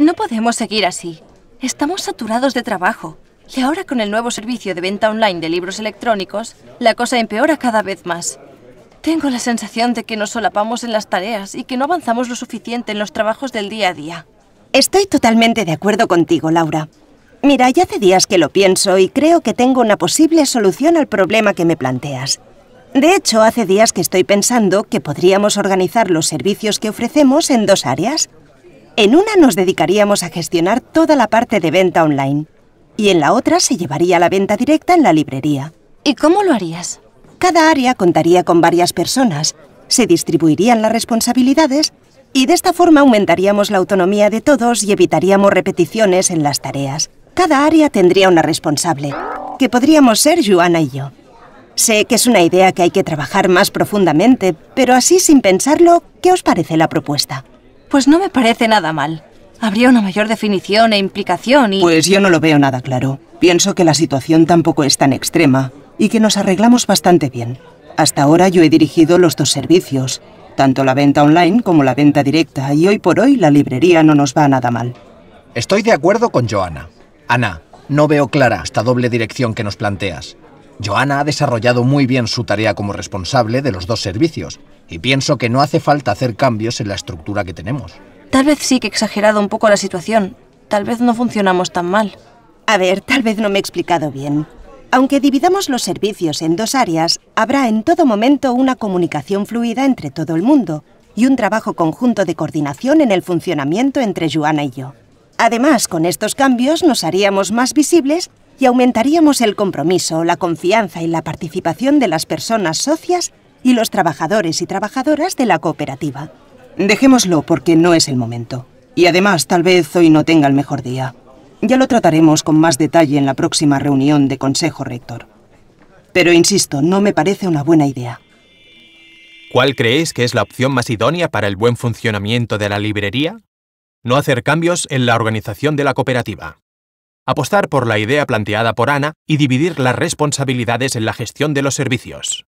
No podemos seguir así. Estamos saturados de trabajo. Y ahora con el nuevo servicio de venta online de libros electrónicos, la cosa empeora cada vez más. Tengo la sensación de que nos solapamos en las tareas y que no avanzamos lo suficiente en los trabajos del día a día. Estoy totalmente de acuerdo contigo, Laura. Mira, ya hace días que lo pienso y creo que tengo una posible solución al problema que me planteas. De hecho, hace días que estoy pensando que podríamos organizar los servicios que ofrecemos en dos áreas. En una nos dedicaríamos a gestionar toda la parte de venta online y en la otra se llevaría la venta directa en la librería. ¿Y cómo lo harías? Cada área contaría con varias personas, se distribuirían las responsabilidades y de esta forma aumentaríamos la autonomía de todos y evitaríamos repeticiones en las tareas. Cada área tendría una responsable, que podríamos ser Joana y yo. Sé que es una idea que hay que trabajar más profundamente, pero así sin pensarlo, ¿qué os parece la propuesta? Pues no me parece nada mal. Habría una mayor definición e implicación y... Pues yo no lo veo nada claro. Pienso que la situación tampoco es tan extrema y que nos arreglamos bastante bien. Hasta ahora yo he dirigido los dos servicios, tanto la venta online como la venta directa, y hoy por hoy la librería no nos va nada mal. Estoy de acuerdo con Joana. Ana, no veo clara esta doble dirección que nos planteas. Joana ha desarrollado muy bien su tarea como responsable de los dos servicios, y pienso que no hace falta hacer cambios en la estructura que tenemos. Tal vez sí que he exagerado un poco la situación. Tal vez no funcionamos tan mal. A ver, tal vez no me he explicado bien. Aunque dividamos los servicios en dos áreas, habrá en todo momento una comunicación fluida entre todo el mundo y un trabajo conjunto de coordinación en el funcionamiento entre Joana y yo. Además, con estos cambios nos haríamos más visibles y aumentaríamos el compromiso, la confianza y la participación de las personas socias y los trabajadores y trabajadoras de la cooperativa. Dejémoslo porque no es el momento. Y además, tal vez hoy no tenga el mejor día. Ya lo trataremos con más detalle en la próxima reunión de Consejo Rector. Pero insisto, no me parece una buena idea. ¿Cuál creéis que es la opción más idónea para el buen funcionamiento de la librería? No hacer cambios en la organización de la cooperativa. Apostar por la idea planteada por Ana y dividir las responsabilidades en la gestión de los servicios.